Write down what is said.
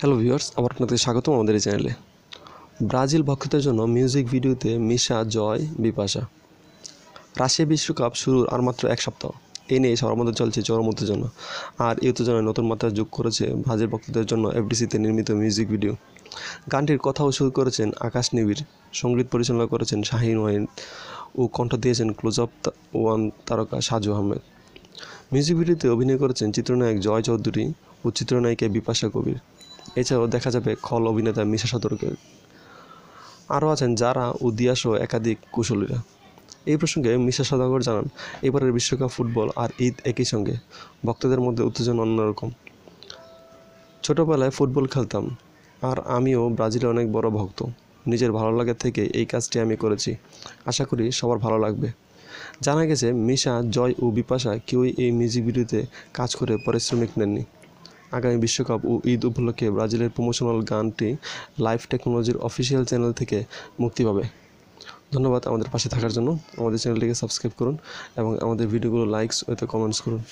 hello viewers আবার আপনাদের স্বাগতম আমাদের এই চ্যানেলে ব্রাজিল ভক্তদের জন্য মিউজিক ভিডিওতে মিশা জয় বিপাশা রাশিয়া বিশ্বকাপ শুরুর আর মাত্র এক সপ্তাহ এ নিয়ে সবার মধ্যে চলছে চরম উত্তেজনা আর এই উত্তেজনায় নতুন মাত্রা যোগ করেছে ব্রাজিল ভক্তদের জন্য এফডিসিতে নির্মিত মিউজিক ভিডিও গানটির কথাও শুরু করেছেন আকাশ নিবির সঙ্গীত পরিচালনা করেছেন শাহিন ওয়াইন ও কণ্ঠ দিয়েছেন ক্লোজ আপ ওয়ান তারকা সাজু আহমেদ মিউজিক ভিডিওতে অভিনয় করেছেন চিত্রনায়ক জয় চৌধুরী ও চিত্রনায়িকা বিপাশা কবির এছাড়াও দেখা যাবে খল অভিনেতা মিশা সদরকে আরও আছেন যারা উদিয়াস ও একাধিক কুশলীরা এই প্রসঙ্গে মিশা সদাগর জানান এবারের বিশ্বকাপ ফুটবল আর ঈদ একই সঙ্গে ভক্তদের মধ্যে উত্তেজনা অন্যরকম ছোটোবেলায় ফুটবল খেলতাম আর আমিও ব্রাজিলে অনেক বড় ভক্ত নিজের ভালো লাগা থেকে এই কাজটি আমি করেছি আশা করি সবার ভালো লাগবে জানা গেছে মিশা জয় ও বিপাশা কেউই এই মিউজিক ভিডিওতে কাজ করে পারিশ্রমিক নেননি আগামী বিশ্বকাপ ও ঈদ উপলক্ষে ব্রাজিলের প্রমোশনাল গানটি লাইভ টেকনোলজির অফিসিয়াল চ্যানেল থেকে মুক্তি পাবে ধন্যবাদ আমাদের পাশে থাকার জন্য আমাদের চ্যানেলটিকে সাবস্ক্রাইব করুন এবং আমাদের ভিডিওগুলো লাইকস ও কমেন্টস করুন